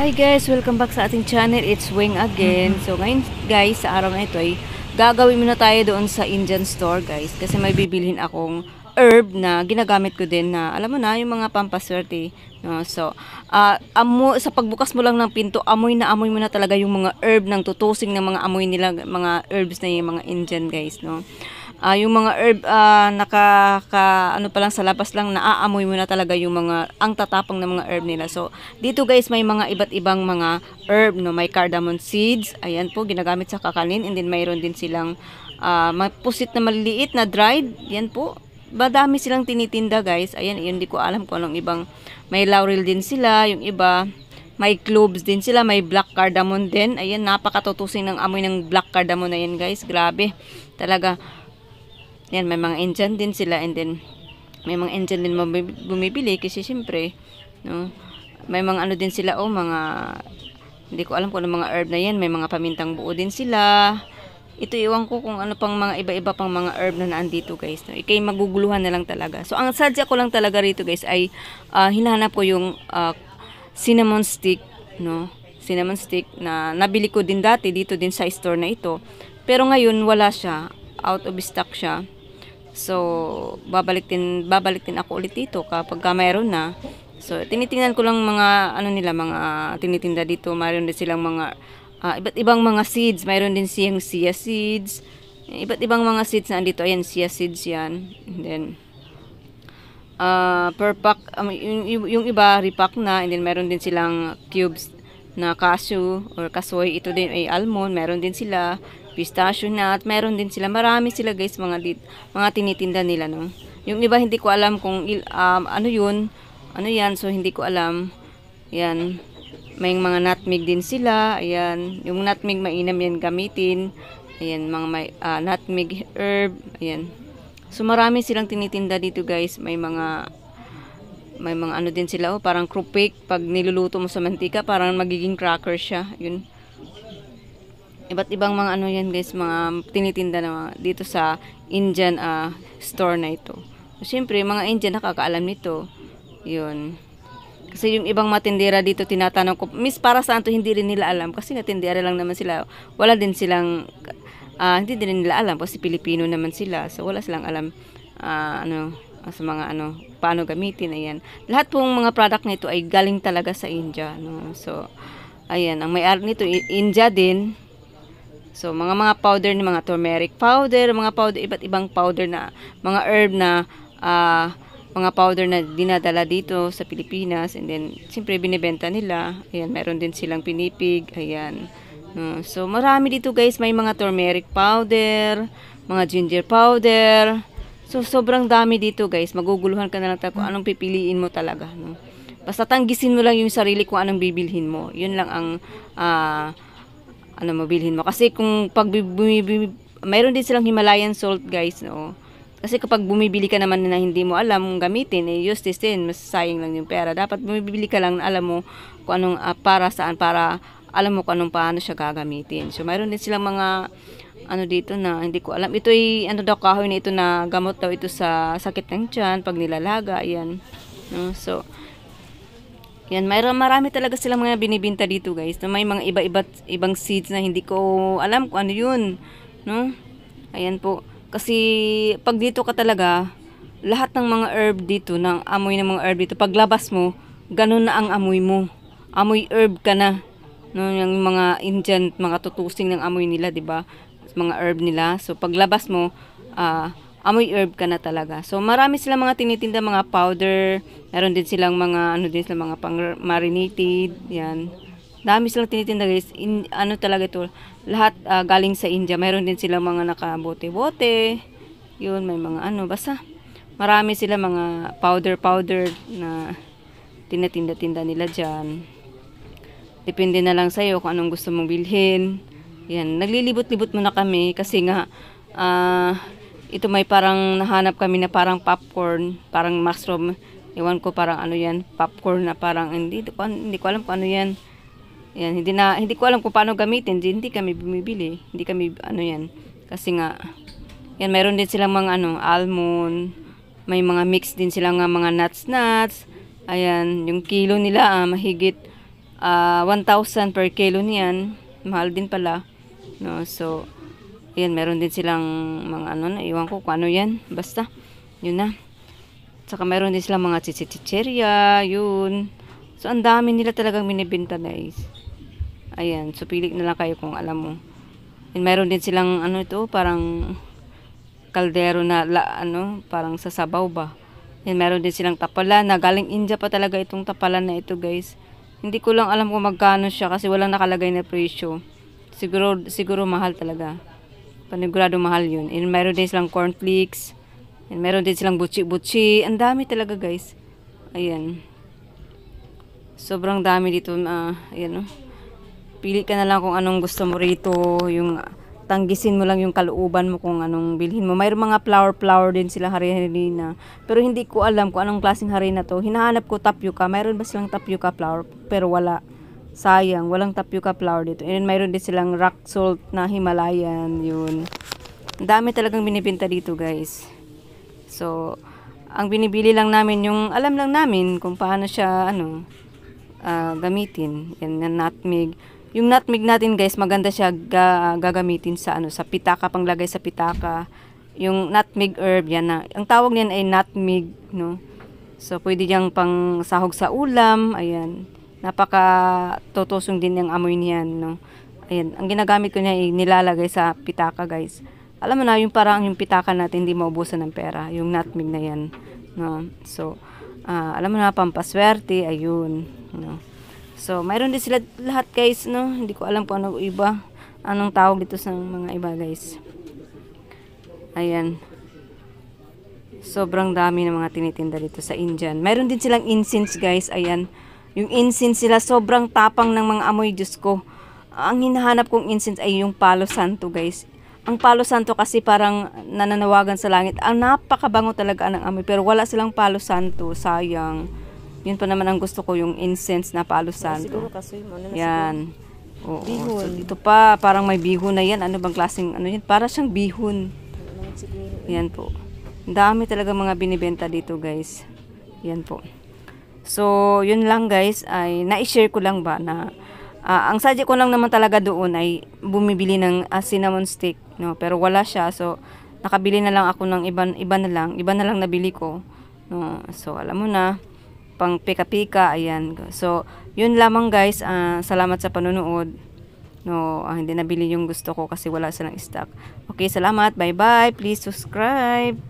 Hi guys, welcome back sa ating channel. It's Wing again. So ngayon guys, sa araw na ito ay gagawin muna tayo doon sa Indian store guys. Kasi may bibilhin akong herb na ginagamit ko din na alam mo na yung mga pampaswerte. No? So, uh, amo, sa pagbukas mo lang ng pinto, amoy na amoy mo na talaga yung mga herb ng tutusing ng mga amoy nila, mga herbs na yung mga Indian guys. No? uh, yung mga herb uh, nakaka ano pa lang sa labas lang naaamoy mo na talaga yung mga ang tatapang ng mga herb nila. So dito guys may mga iba't ibang mga herb no, may cardamom seeds. Ayan po ginagamit sa kakanin and then mayroon din silang uh, pusit na maliliit na dried. Yan po. Madami silang tinitinda guys. Ayan, yun di ko alam kung anong ibang may laurel din sila, yung iba may cloves din sila, may black cardamom din. Ayan, napakatutusin ng amoy ng black cardamom na yan guys. Grabe. Talaga yan, may mga engine din sila and then may mga engine din bumibili kasi siyempre, no, may mga ano din sila o oh, mga hindi ko alam kung ano mga herb na yan. May mga pamintang buo din sila. Ito iwan ko kung ano pang mga iba-iba pang mga herb na naandito guys. No? Ikay maguguluhan na lang talaga. So ang sadya ko lang talaga rito guys ay uh, hinahanap ko yung uh, cinnamon stick. No? Cinnamon stick na nabili ko din dati dito din sa store na ito. Pero ngayon wala siya. Out of stock siya. So, babalik din, babalik din ako ulit dito kapag mayroon na. So, tinitingnan ko lang mga, ano nila, mga tinitinda dito. Mayroon din silang mga, uh, iba't ibang mga seeds. Mayroon din siyang chia seeds. Iba't ibang mga seeds na andito. Ayan, chia seeds yan. And then, uh, per pack, um, yung, yung iba, repack na. And then, mayroon din silang cubes na cashew or kasoy. Ito din ay almond. Mayroon din sila pistachio nut. Meron din sila. Marami sila guys mga, lit, mga tinitinda nila. No? Yung iba hindi ko alam kung um, ano yun. Ano yan. So hindi ko alam. Yan. May mga nutmeg din sila. Ayan. Yung nutmeg mainam yan gamitin. Ayan. Mga may, uh, nutmeg herb. Ayan. So marami silang tinitinda dito guys. May mga may mga ano din sila oh, parang krupik pag niluluto mo sa mantika parang magiging cracker siya yun iba't ibang mga ano yan guys, mga tinitinda na mga, dito sa Indian uh, store na ito. So, Siyempre, mga Indian nakakaalam nito. Yun. Kasi yung ibang matindera dito tinatanong ko, Miss, para saan to? Hindi rin nila alam. Kasi nga lang naman sila. Wala din silang, uh, hindi din nila alam kasi Pilipino naman sila. So wala silang alam uh, ano, sa mga ano, paano gamitin. Ayan. Lahat pong mga product nito ay galing talaga sa India. No? So, ayan. Ang may-ari nito, India din. So, mga mga powder ni mga turmeric powder, mga powder, iba't ibang powder na, mga herb na, uh, mga powder na dinadala dito sa Pilipinas. And then, siyempre, binibenta nila. Ayan, meron din silang pinipig. Ayan. Uh, so, marami dito guys. May mga turmeric powder, mga ginger powder. So, sobrang dami dito guys. Maguguluhan ka na lang tayo kung anong pipiliin mo talaga. No? Basta tanggisin mo lang yung sarili kung anong bibilhin mo. Yun lang ang... Uh, ano mo mo kasi kung pag bumibili mayroon din silang Himalayan salt guys no kasi kapag bumibili ka naman na hindi mo alam mong gamitin, eh, useless din. Mas sayang lang yung pera. Dapat bumibili ka lang na alam mo kung anong uh, para saan, para alam mo kung anong paano siya gagamitin. So, mayroon din silang mga ano dito na hindi ko alam. Ito ay ano daw kahoy na ito na gamot daw ito sa sakit ng tiyan pag nilalaga. Ayan. No? So, yan, mayroon marami talaga silang mga binibinta dito, guys. Na may mga iba-iba ibang seeds na hindi ko alam kung ano 'yun, no? Ayan po. Kasi pag dito ka talaga, lahat ng mga herb dito, ng amoy ng mga herb dito, paglabas mo, ganun na ang amoy mo. Amoy herb ka na. No, yung mga Indian, mga tutusing ng amoy nila, 'di ba? Mga herb nila. So paglabas mo, ah uh, amoy herb ka na talaga. So marami silang mga tinitinda mga powder, meron din silang mga ano din silang mga pang marinated, yan. Dami silang tinitinda guys. In, ano talaga ito, lahat uh, galing sa India. Meron din silang mga nakabote-bote. Yun, may mga ano, basta marami silang mga powder-powder na tinatinda-tinda nila dyan. Depende na lang sa'yo kung anong gusto mong bilhin. Yan, naglilibot-libot muna kami kasi nga uh, ito may parang nahanap kami na parang popcorn, parang mushroom. Iwan ko parang ano yan, popcorn na parang hindi, ko, hindi ko alam kung ano yan. Yan, hindi na hindi ko alam kung paano gamitin, hindi kami bumibili, hindi kami ano yan. Kasi nga yan meron din silang mga ano, almond, may mga mix din silang nga mga nuts nuts. Ayan, yung kilo nila ah, mahigit ah, 1,000 per kilo niyan. Mahal din pala. No, so Ayan, meron din silang mga ano na, iwan ko kung ano yan. Basta, yun na. Saka meron din silang mga chichichicheria, yun. So, ang dami nila talagang minibinta guys. Ayan, so pili na lang kayo kung alam mo. And meron din silang ano ito, parang kaldero na la, ano, parang sasabaw ba. Yan, meron din silang tapalan na galing India pa talaga itong tapalan na ito, guys. Hindi ko lang alam kung magkano siya kasi walang nakalagay na presyo. Siguro siguro mahal talaga. Panigurado mahal yun. And meron din silang cornflakes. And meron din silang butchi-butchi. Ang dami talaga guys. Ayan. Sobrang dami dito. Uh, ayan o. No? Pili ka na lang kung anong gusto mo rito. Yung tanggisin mo lang yung kaluuban mo kung anong bilhin mo. Mayroon mga flower-flower din sila harina. Pero hindi ko alam kung anong klaseng harina to. Hinahanap ko tapioca. Mayroon ba silang tapioca flower? Pero wala. Sayang, walang tapioca flour dito. And mayroon din silang rock salt na Himalayan, yun. Ang dami talagang binibinta dito, guys. So, ang binibili lang namin yung alam lang namin kung paano siya, ano, uh, gamitin. Yan, yung nutmeg. Yung nutmeg natin, guys, maganda siya ga, gagamitin sa, ano, sa pitaka, panglagay sa pitaka. Yung nutmeg herb, yan na. Ang tawag niyan ay nutmeg, no? So, pwede niyang pang sahog sa ulam, ayan napaka totosong din yung amoy niyan no ayan ang ginagamit ko niya ay eh, nilalagay sa pitaka guys alam mo na yung parang yung pitaka natin hindi maubusan ng pera yung nutmeg na yan no so uh, alam mo na pampaswerte ayun no so mayroon din sila lahat guys no hindi ko alam kung ano iba anong tawag dito sa mga iba guys ayan sobrang dami ng mga tinitinda dito sa Indian. Meron din silang incense guys, ayan. Yung incense sila, sobrang tapang ng mga amoy, Diyos ko. Ang hinahanap kong incense ay yung palo santo, guys. Ang palo santo kasi parang nananawagan sa langit. Ang napakabango talaga ng amoy, pero wala silang palo santo, sayang. Yun pa naman ang gusto ko, yung incense na palo santo. Siguro kasi, ano Yan. Oo, bihon. So, dito pa, parang may bihon na yan. Ano bang klaseng, ano yan? Para siyang bihon. Yan po. Ang dami talaga mga binibenta dito, guys. Yan po. So, yun lang guys, ay na-share ko lang ba na uh, ang sadya ko lang naman talaga doon ay bumibili ng uh, cinnamon stick, no? Pero wala siya, so nakabili na lang ako ng iba, iba na lang, iba na lang nabili ko. No? So, alam mo na, pang pika-pika, ayan. So, yun lamang guys, uh, salamat sa panonood. No, uh, hindi nabili yung gusto ko kasi wala silang stock. Okay, salamat. Bye-bye. Please subscribe.